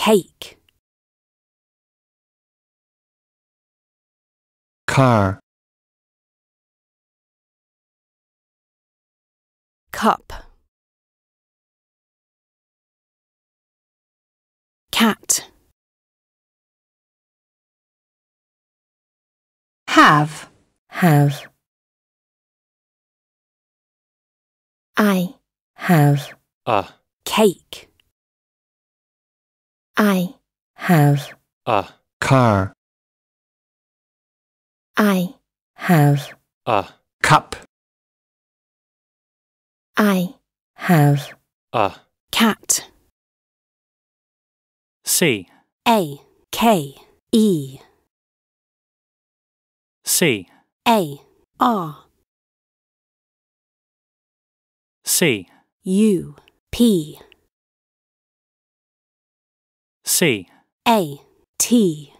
cake car cup cat have have i have a ah. cake I have a car. I have a cup. I have a cat. C A K E C A R C U P a T.